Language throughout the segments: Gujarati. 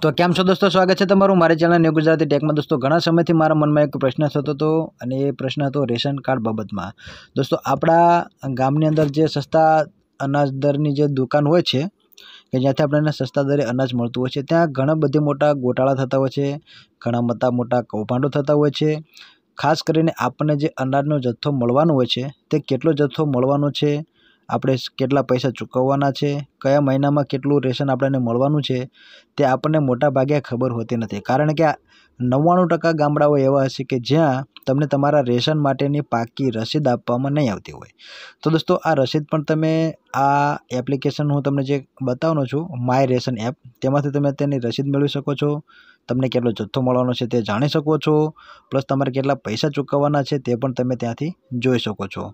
તો કેમ છો દોસ્તો સ્વાગત છે તમારું મારી ચેનલ ન્યૂ ગુજરાતી ટેકમાં દોસ્તો ઘણા સમયથી મારા મનમાં એક પ્રશ્ન થતો હતો અને એ પ્રશ્ન હતો રેશન કાર્ડ બાબતમાં દોસ્તો આપણા ગામની અંદર જે સસ્તા અનાજ દરની જે દુકાન હોય છે કે જ્યાંથી આપણને સસ્તા દરે અનાજ મળતું હોય છે ત્યાં ઘણા બધી મોટા ગોટાળા થતા હોય છે ઘણા મોટા મોટા કૌભાંડો થતા હોય છે ખાસ કરીને આપણને જે અનાજનો જથ્થો મળવાનો હોય છે તે કેટલો જથ્થો મળવાનો છે આપણે કેટલા પૈસા ચૂકવવાના છે કયા મહિનામાં કેટલું રેશન આપણને મળવાનું છે તે આપણને મોટા ભાગે ખબર હોતી નથી કારણ કે નવ્વાણું ટકા ગામડાઓ એવા હશે કે જ્યાં તમને તમારા રેશન માટેની પાકી રસીદ આપવામાં નહીં આવતી હોય તો દોસ્તો આ રસીદ પણ તમે આ એપ્લિકેશન હું તમને જે બતાવવાનો છું માય રેશન એપ તેમાંથી તમે તેની રસીદ મેળવી શકો છો તમને કેટલો જથ્થો મળવાનો છે તે જાણી શકો છો પ્લસ તમારે કેટલા પૈસા ચૂકવવાના છે તે પણ તમે ત્યાંથી જોઈ શકો છો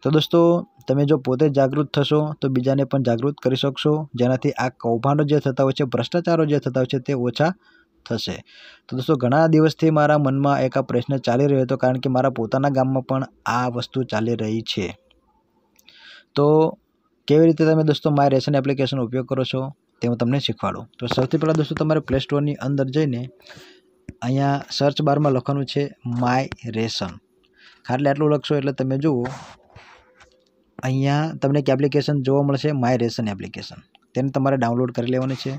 તો દોસ્તો તમે જો પોતે જાગૃત થશો તો બીજાને પણ જાગૃત કરી શકશો જેનાથી આ કૌભાંડો જે થતા હોય છે ભ્રષ્ટાચારો જે થતા હોય છે તે ઓછા થશે તો દોસ્તો ઘણા દિવસથી મારા મનમાં એક આ પ્રશ્ન ચાલી રહ્યો હતો કારણ કે મારા પોતાના ગામમાં પણ આ વસ્તુ ચાલી રહી છે તો કેવી રીતે તમે દોસ્તો માય રેશન એપ્લિકેશનનો ઉપયોગ કરો છો તે હું તમને શીખવાડું તો સૌથી પહેલાં દોસ્તો તમારે પ્લે સ્ટોરની અંદર જઈને અહીંયા સર્ચ બારમાં લખવાનું છે માય રેશન ખાટલે આટલું લખશો એટલે તમે જુઓ અહીંયા તમને એક એપ્લિકેશન જોવા મળશે માય રેશન એપ્લિકેશન તેને તમારે ડાઉનલોડ કરી લેવાની છે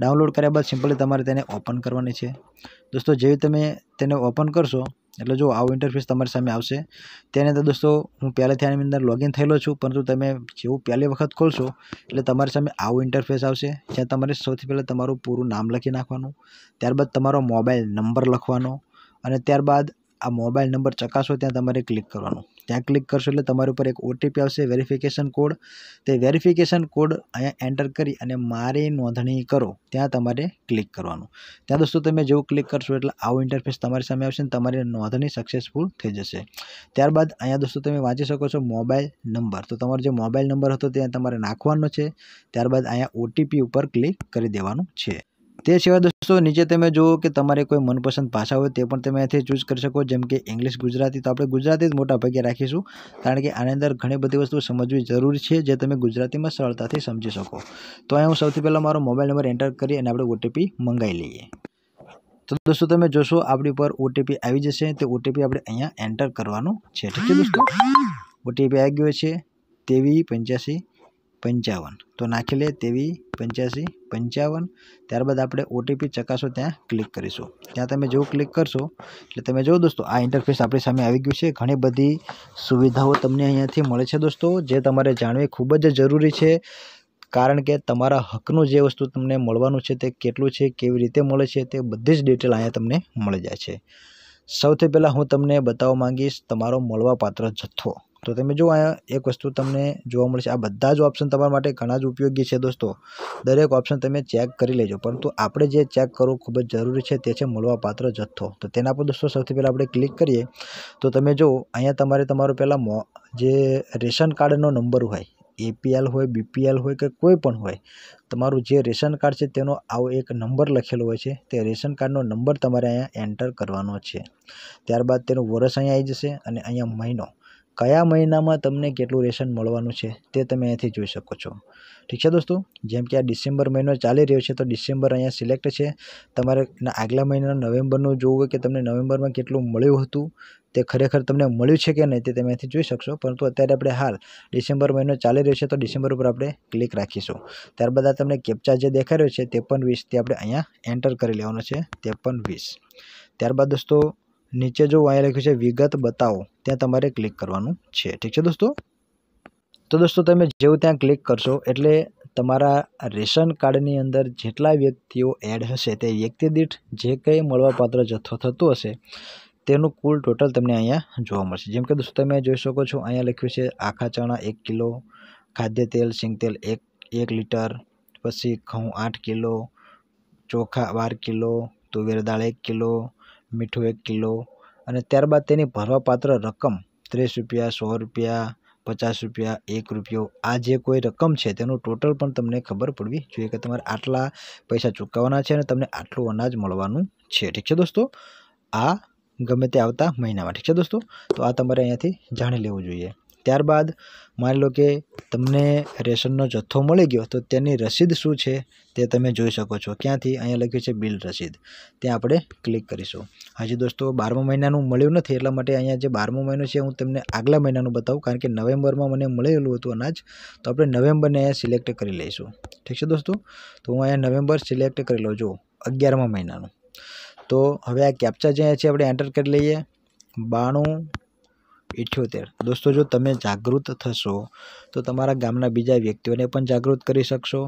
ડાઉનલોડ કર્યા બાદ સિમ્પલી તમારે તેને ઓપન કરવાની છે દોસ્તો જેવી તમે તેને ઓપન કરશો એટલે જો આવું ઇન્ટરફેસ તમારી સામે આવશે તેની અંદર દોસ્તો હું પહેલેથી આની અંદર લોગિન થયેલો છું પરંતુ તમે જેવું પહેલી વખત ખોલશો એટલે તમારી સામે આવું ઇન્ટરફેસ આવશે જ્યાં તમારે સૌથી પહેલાં તમારું પૂરું નામ લખી નાખવાનું ત્યારબાદ તમારો મોબાઈલ નંબર લખવાનો અને ત્યારબાદ આ મોબાઈલ નંબર ચકાસો ત્યાં તમારે ક્લિક કરવાનું ત્યાં ક્લિક કરશો એટલે તમારી ઉપર એક ઓટીપી આવશે વેરિફિકેશન કોડ તે વેરિફિકેશન કોડ અહીંયા એન્ટર કરી અને મારી નોંધણી કરો ત્યાં તમારે ક્લિક કરવાનું ત્યાં દોસ્તો તમે જેવું ક્લિક કરશો એટલે આવું ઇન્ટરફેસ તમારી સામે આવશે અને તમારી નોંધણી સક્સેસફુલ થઈ જશે ત્યારબાદ અહીંયા દોસ્તો તમે વાંચી શકો છો મોબાઈલ નંબર તો તમારો જે મોબાઈલ નંબર હતો ત્યાં તમારે નાખવાનો છે ત્યારબાદ અહીંયા ઓટીપી ઉપર ક્લિક કરી દેવાનું છે તે સિવાય દોસ્તો નીચે તમે જુઓ કે તમારે કોઈ મનપસંદ ભાષા હોય તે પણ તમે અહીંથી ચૂઝ કરી શકો જેમ કે ઇંગ્લિશ ગુજરાતી તો આપણે ગુજરાતી જ મોટા ભાગે રાખીશું કારણ કે આની અંદર ઘણી બધી વસ્તુ સમજવી જરૂરી છે જે તમે ગુજરાતીમાં સરળતાથી સમજી શકો તો અહીં હું સૌથી પહેલાં મારો મોબાઈલ નંબર એન્ટર કરી અને આપણે ઓટીપી મંગાવી લઈએ તો દોસ્તો તમે જોશો આપણી પર ઓટીપી આવી જશે તે ઓટીપી આપણે અહીંયા એન્ટર કરવાનું છે ઠીક છે દોસ્તો ઓટીપી આવી ગયો છે તેવી પંચ્યાસી પંચાવન તો નાખી લે તેવી પંચ્યાસી પંચાવન ત્યારબાદ આપણે ઓટીપી ચકાસો ત્યાં ક્લિક કરીશું ત્યાં તમે જો ક્લિક કરશો એટલે તમે જો દોસ્તો આ ઇન્ટરફેસ આપણી સામે આવી ગયું છે ઘણી બધી સુવિધાઓ તમને અહીંયાથી મળે છે દોસ્તો જે તમારે જાણવી ખૂબ જ જરૂરી છે કારણ કે તમારા હકનું જે વસ્તુ તમને મળવાનું છે તે કેટલું છે કેવી રીતે મળે છે તે બધી જ ડિટેલ અહીંયા તમને મળી જાય છે સૌથી પહેલાં હું તમને બતાવવા માંગીશ તમારો મળવાપાત્ર જથ્થો તો તમે જો અહીંયા એક વસ્તુ તમને જોવા મળશે આ બધા જ ઓપ્શન તમારા માટે ઘણા જ ઉપયોગી છે દોસ્તો દરેક ઓપ્શન તમે ચેક કરી લેજો પરંતુ આપણે જે ચેક કરવું ખૂબ જ જરૂરી છે તે છે મળવાપાત્ર જથ્થો તો તેના પર દોસ્તો સૌથી પહેલાં આપણે ક્લિક કરીએ તો તમે જો અહીંયા તમારે તમારો પહેલાં જે રેશન કાર્ડનો નંબર હોય એપીએલ હોય બીપીએલ હોય કે કોઈ પણ હોય તમારું જે રેશન કાર્ડ છે તેનો આવો એક નંબર લખેલો હોય છે તે રેશન કાર્ડનો નંબર તમારે અહીંયા એન્ટર કરવાનો છે ત્યારબાદ તેનું વર્ષ અહીંયા આવી જશે અને અહીંયા મહિનો કયા મહિનામાં તમને કેટલું રેશન મળવાનું છે તે તમે અહીંથી જોઈ શકો છો ઠીક છે દોસ્તો જેમ કે આ ડિસેમ્બર મહિનો ચાલી રહ્યો છે તો ડિસેમ્બર અહીંયા સિલેક્ટ છે તમારે આગલા મહિના નવેમ્બરનું જોવું કે તમને નવેમ્બરમાં કેટલું મળ્યું હતું તે ખરેખર તમને મળ્યું છે કે નહીં તે તમે અહીંથી જોઈ શકશો પરંતુ અત્યારે આપણે હાલ ડિસેમ્બર મહિનો ચાલી રહ્યો છે તો ડિસેમ્બર ઉપર આપણે ક્લિક રાખીશું ત્યારબાદ આ તમને કેપ્ચા જે દેખાઈ રહ્યો છે ત્રેપન વીસ તે આપણે અહીંયા એન્ટર કરી લેવાનો છે ત્રેપન વીસ ત્યારબાદ દોસ્તો નીચે જો અહીંયા લખ્યું છે વિગત બતાવો ત્યાં તમારે ક્લિક કરવાનું છે ઠીક છે દોસ્તો તો દોસ્તો તમે જેવું ત્યાં ક્લિક કરશો એટલે તમારા રેશન કાર્ડની અંદર જેટલા વ્યક્તિઓ એડ હશે તે વ્યક્તિ દીઠ જે કંઈ મળવાપાત્ર જથ્થો થતો હશે તેનું કુલ ટોટલ તમને અહીંયા જોવા મળશે જેમ કે દોસ્તો તમે જોઈ શકો છો અહીંયા લખ્યું છે આખા ચણા એક કિલો ખાદ્ય તેલ સિંગતેલ એક એક લીટર પછી ઘઉં આઠ કિલો ચોખા બાર કિલો તુવેર દાળ એક કિલો મીઠું એક કિલો અને ત્યારબાદ તેની ભરવાપાત્ર રકમ ત્રીસ રૂપિયા સો રૂપિયા પચાસ રૂપિયા એક રૂપિયો આ જે કોઈ રકમ છે તેનું ટોટલ પણ તમને ખબર પડવી જોઈએ કે તમારે આટલા પૈસા ચૂકવવાના છે અને તમને આટલું અનાજ મળવાનું છે ઠીક છે દોસ્તો આ ગમે તે આવતા મહિનામાં ઠીક છે દોસ્તો તો આ તમારે અહીંયાથી જાણી લેવું જોઈએ ત્યારબાદ માની લો કે તમને રેશનનો જથ્થો મળી ગયો તો તેની રસીદ શું છે તે તમે જોઈ શકો છો ક્યાંથી અહીંયા લખ્યું છે બિલ રસીદ ત્યાં આપણે ક્લિક કરીશું હજી દોસ્તો બારમા મહિનાનું મળ્યું નથી એટલા માટે અહીંયા જે બારમો મહિનો છે હું તમને આગલા મહિનાનું બતાવું કારણ કે નવેમ્બરમાં મને મળેલું હતું અનાજ તો આપણે નવેમ્બરને અહીંયા સિલેક્ટ કરી લઈશું ઠીક છે દોસ્તો તો હું અહીંયા નવેમ્બર સિલેક્ટ કરી લઉં છું અગિયારમા મહિનાનું તો હવે આ કેપ્ચા જે છે આપણે એન્ટર કરી લઈએ બાણું ઇઠ્યોતેર દોસ્તો જો તમે જાગૃત થશો તો તમારા ગામના બીજા વ્યક્તિઓને પણ જાગૃત કરી શકશો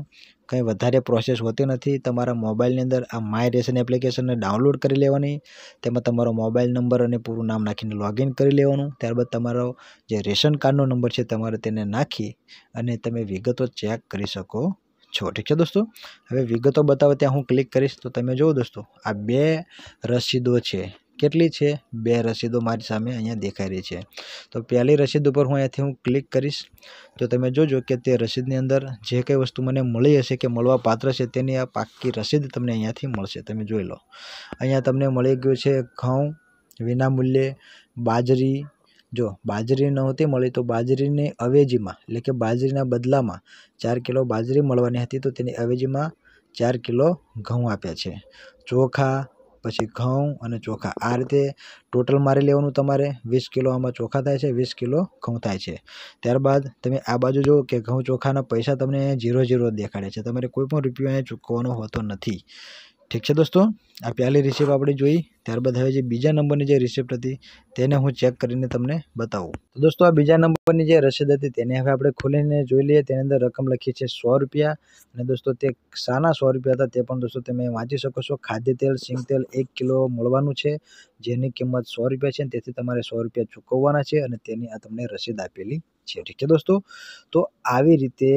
કંઈ વધારે પ્રોસેસ હોતી નથી તમારા મોબાઈલની અંદર આ માય રેશન એપ્લિકેશનને ડાઉનલોડ કરી લેવાની તેમાં તમારો મોબાઈલ નંબર અને પૂરું નામ નાખીને લોગિન કરી લેવાનું ત્યારબાદ તમારો જે રેશન કાર્ડનો નંબર છે તમારે તેને નાખી અને તમે વિગતો ચેક કરી શકો છો ઠીક છે દોસ્તો હવે વિગતો બતાવો ત્યાં હું ક્લિક કરીશ તો તમે જુઓ દોસ્તો આ બે રસીદો છે કેટલી છે બે રસીદો મારી સામે અહીંયા દેખાઈ રહી છે તો પહેલી રસીદ ઉપર હું અહીંયાથી હું ક્લિક કરીશ તો તમે જોજો કે તે રસીદની અંદર જે કંઈ વસ્તુ મને મળી હશે કે મળવા પાત્ર છે તેની આ પાકી રસીદ તમને અહીંયાથી મળશે તમે જોઈ લો અહીંયા તમને મળી ગયું છે ઘઉં વિનામૂલ્યે બાજરી જો બાજરી નહોતી મળી તો બાજરીની અવેજીમાં એટલે કે બાજરીના બદલામાં ચાર કિલો બાજરી મળવાની હતી તો તેની અવેજીમાં ચાર કિલો ઘઉં આપ્યા છે ચોખા પછી ઘઉં અને ચોખા આ રીતે ટોટલ મારી લેવાનું તમારે વીસ કિલો આમાં ચોખા થાય છે વીસ કિલો ઘઉં થાય છે ત્યારબાદ તમે આ બાજુ જુઓ કે ઘઉં ચોખાના પૈસા તમને ઝીરો ઝીરો દેખાડે છે તમારે કોઈ પણ રૂપિયો અહીંયા ચૂકવવાનો હોતો નથી ઠીક છે દોસ્તો આ પહેલી રિસિપ આપણે જોઈ ત્યારબાદ હવે જે બીજા નંબરની જે રિસિપ્ટ હતી તેને હું ચેક કરીને તમને બતાવું તો દોસ્તો આ બીજા નંબરની જે રસીદ હતી તેને હવે આપણે ખોલીને જોઈ લઈએ તેની અંદર રકમ લખી છે સો રૂપિયા અને દોસ્તો તે સાના સો રૂપિયા હતા તે પણ દોસ્તો તમે વાંચી શકો છો ખાદ્ય તેલ સિંગ તેલ એક કિલો મળવાનું છે જેની કિંમત સો રૂપિયા છે તેથી તમારે સો રૂપિયા ચૂકવવાના છે અને તેની આ તમને રસીદ આપેલી છે ઠીક છે દોસ્તો તો આવી રીતે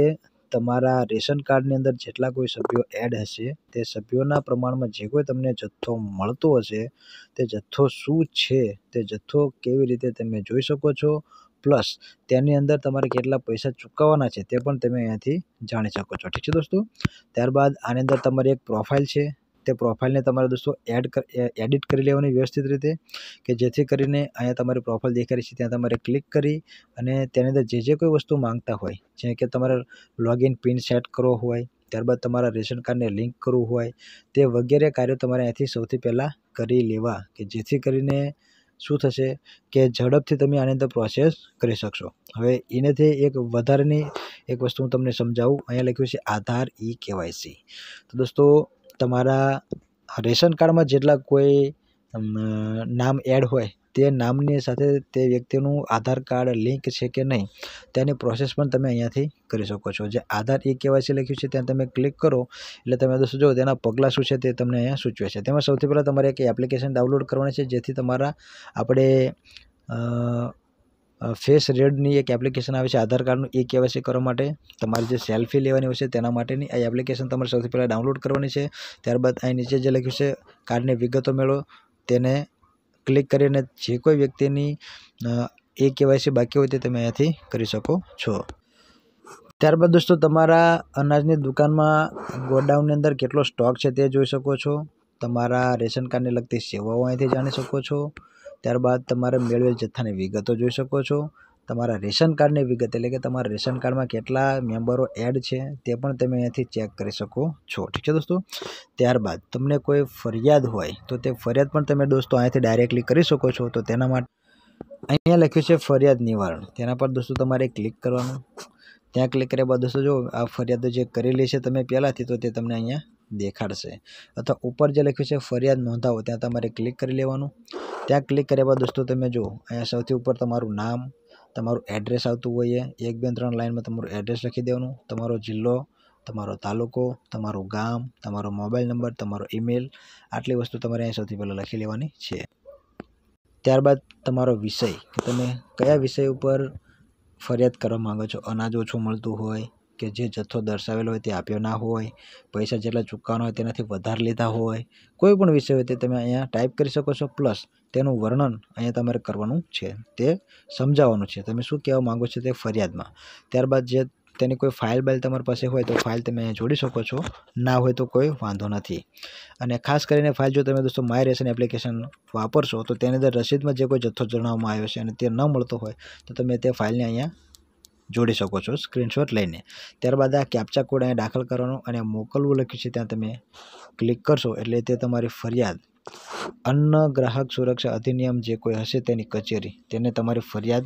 તમારા રેશન કાર્ડની અંદર જેટલા કોઈ સભ્યો એડ હશે તે સભ્યોના પ્રમાણમાં જે કોઈ તમને જથ્થો મળતો હશે તે જથ્થો શું છે તે જથ્થો કેવી રીતે તમે જોઈ શકો છો પ્લસ તેની અંદર તમારે કેટલા પૈસા ચૂકવવાના છે તે પણ તમે અહીંયાથી જાણી શકો છો ઠીક છે દોસ્તો ત્યારબાદ આની અંદર તમારી એક પ્રોફાઇલ છે તે પ્રોફાઇલને તમારે દોસ્તો એડ એડિટ કરી લેવાની વ્યવસ્થિત રીતે કે જેથી કરીને અહીંયા તમારી પ્રોફાઇલ દેખાડી છે ત્યાં તમારે ક્લિક કરી અને તેની અંદર જે જે કોઈ વસ્તુ માંગતા હોય જેમ કે તમારે લોગિન પિન સેટ કરવો હોય ત્યારબાદ તમારા રેશન કાર્ડને લિંક કરવું હોય તે વગેરે કાર્યો તમારે અહીંથી સૌથી પહેલાં કરી લેવા કે જેથી કરીને શું થશે કે ઝડપથી તમે આની અંદર પ્રોસેસ કરી શકશો હવે એનેથી એક વધારેની એક વસ્તુ હું તમને સમજાવું અહીંયા લખ્યું છે આધાર ઈ કેવાયસી તો દોસ્તો તમારા રેશન કાર્ડમાં જેટલા કોઈ નામ એડ હોય તે નામની સાથે તે વ્યક્તિનું આધાર કાર્ડ લિંક છે કે નહીં તેની પ્રોસેસ પણ તમે અહીંયાથી કરી શકો છો જે આધાર ઈ કેવાયસી લખ્યું છે ત્યાં તમે ક્લિક કરો એટલે તમે દોસ્તો જો તેના પગલાં શું છે તે તમને અહીંયા સૂચવે છે તેમાં સૌથી પહેલાં તમારે એક એપ્લિકેશન ડાઉનલોડ કરવાની છે જેથી તમારા આપણે ફેસ રેડની એક એપ્લિકેશન આવે છે આધાર કાર્ડનું એ કેવાયસી કરવા માટે તમારે જે સેલ્ફી લેવાની હોય છે તેના માટેની આ એપ્લિકેશન તમારે સૌથી પહેલાં ડાઉનલોડ કરવાની છે ત્યારબાદ અહીં નીચે જે લખ્યું છે કાર્ડની વિગતો મેળવો તેને ક્લિક કરીને જે કોઈ વ્યક્તિની એ કેવાયસી બાકી હોય તે તમે અહીંયાથી કરી શકો છો ત્યારબાદ દોસ્તો તમારા અનાજની દુકાનમાં ગોડાઉનની અંદર કેટલો સ્ટોક છે તે જોઈ શકો છો તમારા રેશન કાર્ડને લગતી સેવાઓ અહીંથી જાણી શકો છો ત્યારબાદ તમારે મેળવેલ જથ્થાની વિગતો જોઈ શકો છો તમારા રેશન કાર્ડની વિગત એટલે કે તમારા રેશન કાર્ડમાં કેટલા મેમ્બરો એડ છે તે પણ તમે અહીંયાથી ચેક કરી શકો છો ઠીક છે દોસ્તો ત્યારબાદ તમને કોઈ ફરિયાદ હોય તો તે ફરિયાદ પણ તમે દોસ્તો અહીંયાથી ડાયરેક્ટલી કરી શકો છો તો તેના માટે અહીંયા લખ્યું છે ફરિયાદ નિવારણ તેના પર દોસ્તો તમારે ક્લિક કરવાનું ત્યાં ક્લિક કર્યા બાદ દોસ્તો જો આ ફરિયાદો જે કરેલી છે તમે પહેલાંથી તો તે તમને અહીંયા દેખાડશે અથવા ઉપર જે લખ્યું છે ફરિયાદ નોંધાવો ત્યાં તમારે ક્લિક કરી લેવાનું ત્યાં ક્લિક કર્યા બાદ દોસ્તો તમે જો અહીંયા સૌથી ઉપર તમારું નામ તમારું એડ્રેસ આવતું હોય એક બે ત્રણ લાઇનમાં તમારું એડ્રેસ લખી દેવાનું તમારો જિલ્લો તમારો તાલુકો તમારું ગામ તમારો મોબાઈલ નંબર તમારો ઈમેલ આટલી વસ્તુ તમારે અહીંયા સૌથી પહેલાં લખી લેવાની છે ત્યારબાદ તમારો વિષય કે તમે કયા વિષય ઉપર ફરિયાદ કરવા માગો છો અનાજ ઓછું મળતું હોય કે જે જથ્થો દર્શાવેલો હોય તે આપ્યો ના હોય પૈસા જેટલા ચૂકવવાના હોય તેનાથી વધારે લીધા હોય કોઈ પણ વિષય હોય તે તમે અહીંયા ટાઈપ કરી શકો છો પ્લસ તેનું વર્ણન અહીંયા તમારે કરવાનું છે તે સમજાવવાનું છે તમે શું કહેવા માગો છો તે ફરિયાદમાં ત્યારબાદ જે તેની કોઈ ફાઇલ બાઇલ તમારી પાસે હોય તો ફાઇલ તમે અહીંયા જોડી શકો છો ના હોય તો કોઈ વાંધો નથી અને ખાસ કરીને ફાઇલ જો તમે દોસ્તો માય રેશન એપ્લિકેશન વાપરશો તો તેની અંદર રસીદમાં જે કોઈ જથ્થો જણાવવામાં આવ્યો છે અને તે ન મળતો હોય તો તમે તે ફાઇલને અહીંયા જોડી શકો છો સ્ક્રીનશોટ લઈને ત્યારબાદ આ કેપ્ચા કોડ અહીંયા દાખલ કરવાનો અને મોકલવું લખ્યું છે ત્યાં તમે ક્લિક કરશો એટલે તે તમારી ફરિયાદ અન્ન ગ્રાહક સુરક્ષા અધિનિયમ જે કોઈ હશે તેની કચેરી તેને તમારી ફરિયાદ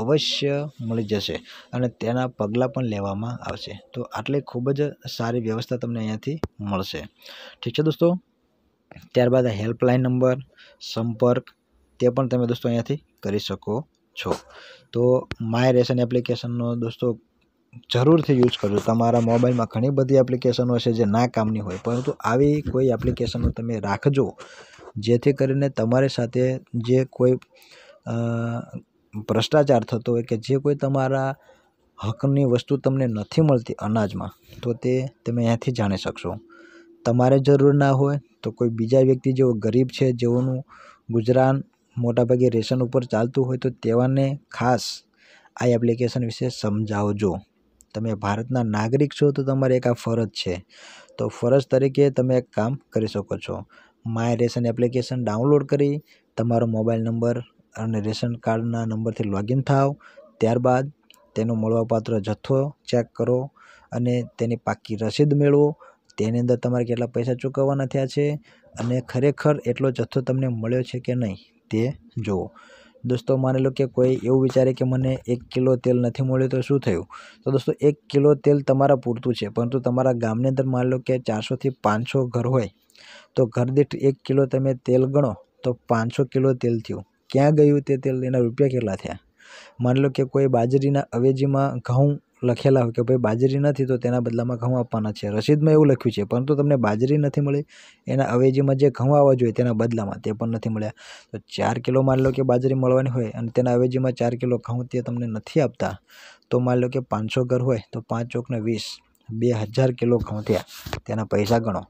અવશ્ય મળી જશે અને તેના પગલાં પણ લેવામાં આવશે તો આટલી ખૂબ જ સારી વ્યવસ્થા તમને અહીંયાથી મળશે ઠીક છે દોસ્તો ત્યારબાદ હેલ્પલાઇન નંબર સંપર્ક તે પણ તમે દોસ્તો અહીંયાથી કરી શકો છો તો માય રેશન એપ્લિકેશનનો દોસ્તો જરૂરથી યુઝ કરજો તમારા મોબાઈલમાં ઘણી બધી એપ્લિકેશનો હશે જે ના કામની હોય પરંતુ આવી કોઈ એપ્લિકેશનો તમે રાખજો જેથી કરીને તમારી સાથે જે કોઈ ભ્રષ્ટાચાર થતો હોય કે જે કોઈ તમારા હકની વસ્તુ તમને નથી મળતી અનાજમાં તો તે તમે અહીંયાથી જાણી શકશો તમારે જરૂર ના હોય તો કોઈ બીજા વ્યક્તિ જેવો ગરીબ છે જેઓનું ગુજરાન મોટાભાગે રેશન ઉપર ચાલતું હોય તો તેવાને ખાસ આ એપ્લિકેશન વિશે સમજાવજો તમે ભારતના નાગરિક છો તો તમારે એક આ ફરજ છે તો ફરજ તરીકે તમે એક કામ કરી શકો છો માય રેશન એપ્લિકેશન ડાઉનલોડ કરી તમારો મોબાઈલ નંબર અને રેશન કાર્ડના નંબરથી લોગિન થાઓ ત્યારબાદ તેનો મળવાપાત્ર જથ્થો ચેક કરો અને તેની પાક્કી રસીદ મેળવો તેની અંદર તમારે કેટલા પૈસા ચૂકવવાના થયા છે અને ખરેખર એટલો જથ્થો તમને મળ્યો છે કે નહીં તે જુઓ દોસ્તો માની લો કે કોઈ એવું વિચારે કે મને એક કિલો તેલ નથી મળ્યું તો શું થયું તો દોસ્તો એક કિલો તેલ તમારા પૂરતું છે પરંતુ તમારા ગામની અંદર માની લો કે ચારસોથી પાંચસો ઘર હોય તો ઘર દીઠ એક કિલો તમે તેલ ગણો તો પાંચસો કિલો તેલ થયું ક્યાં ગયું તે તેલ એના રૂપિયા કેટલા થયા માની લો કે કોઈ બાજરીના અવેજીમાં ઘઉં લખેલા હોય કે ભાઈ બાજરી નથી તો તેના બદલામાં ઘઉં આપવાના છે રસીદમાં એવું લખ્યું છે પરંતુ તમને બાજરી નથી મળી એના અવેજીમાં જે ઘઉં આવવા જોઈએ તેના બદલામાં તે પણ નથી મળ્યા તો ચાર કિલો માની લો કે બાજરી મળવાની હોય અને તેના અવેજીમાં ચાર કિલો ઘઉં તે તમને નથી આપતા તો માની લો કે પાંચસો ઘર હોય તો પાંચ ચોકને વીસ બે હજાર કિલો ઘઉં થયા તેના પૈસા ગણો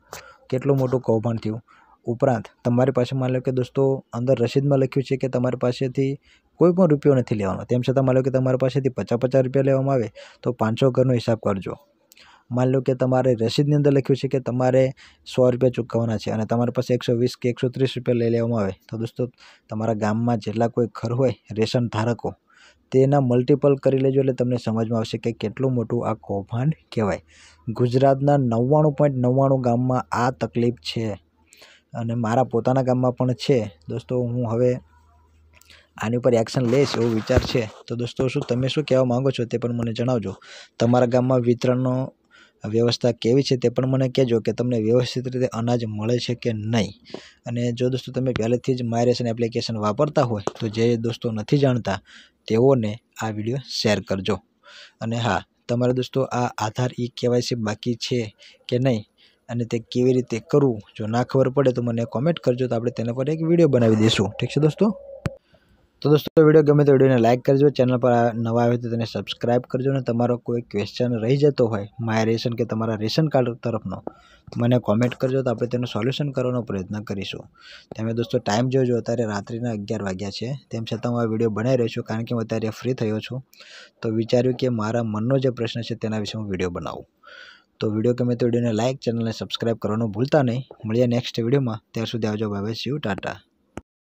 કેટલું મોટું કૌભાંડ થયું ઉપરાંત તમારી પાસે માની લો કે દોસ્તો અંદર રસીદમાં લખ્યું છે કે તમારી પાસેથી કોઈ પણ રૂપિયો નથી લેવાનો તેમ છતાં માની લો કે તમારી પાસેથી પચાસ પચાસ રૂપિયા લેવામાં આવે તો પાંચસો ઘરનો હિસાબ કરજો માની લો કે તમારે રસીદની અંદર લખ્યું છે કે તમારે સો રૂપિયા ચૂકવવાના છે અને તમારી પાસે એકસો વીસ કે એકસો ત્રીસ રૂપિયા લઈ લેવામાં આવે તો દોસ્તો તમારા ગામમાં જેટલા કોઈ ઘર હોય રેશન ધારકો તેના મલ્ટિપલ કરી લેજો એટલે તમને સમજમાં આવશે કે કેટલું મોટું આ કૌભાંડ કહેવાય ગુજરાતના નવ્વાણું પોઈન્ટ નવ્વાણું ગામમાં આ તકલીફ છે અને મારા પોતાના ગામમાં પણ છે દોસ્તો હું હવે આની ઉપર એક્શન લઈશ એવો વિચાર છે તો દોસ્તો શું તમે શું કહેવા માગો છો તે પણ મને જણાવજો તમારા ગામમાં વિતરણનો વ્યવસ્થા કેવી છે તે પણ મને કહેજો કે તમને વ્યવસ્થિત રીતે અનાજ મળે છે કે નહીં અને જો દોસ્તો તમે પહેલેથી જ માયરેશન એપ્લિકેશન વાપરતા હોય તો જે દોસ્તો નથી જાણતા તેઓને આ વિડીયો શેર કરજો અને હા તમારા દોસ્તો આ આધાર ઈ કેવાયસી બાકી છે કે નહીં અને તે કેવી રીતે કરવું જો ના ખબર પડે તો મને કોમેન્ટ કરજો તો આપણે તેના પર એક વિડીયો બનાવી દઈશું ઠીક છે દોસ્તો તો દોસ્તો વિડીયો ગમે તો વિડીયોને લાઇક કરજો ચેનલ પર નવા આવે તો તેને સબસ્ક્રાઇબ કરજો અને તમારો કોઈ ક્વેશ્ચન રહી જતો હોય માય રેશન કે તમારા રેશન કાર્ડ તરફનો મને કોમેન્ટ કરજો તો આપણે તેનું સોલ્યુશન કરવાનો પ્રયત્ન કરીશું તમે દોસ્તો ટાઈમ જોજો અત્યારે રાત્રિના અગિયાર વાગ્યા છે તેમ છતાં હું આ વિડીયો બનાવી રહ્યો છું કારણ કે હું અત્યારે ફ્રી થયો છું તો વિચાર્યું કે મારા મનનો જે પ્રશ્ન છે તેના વિશે હું વિડીયો બનાવું તો વિડીયો ગમે તો વિડીયોને લાઇક ચેનલને સબસ્ક્રાઈબ કરવાનું ભૂલતા નહીં મળીએ નેક્સ્ટ વિડીયોમાં ત્યાં સુધી આવજો ભાવેશ યુ ટાટા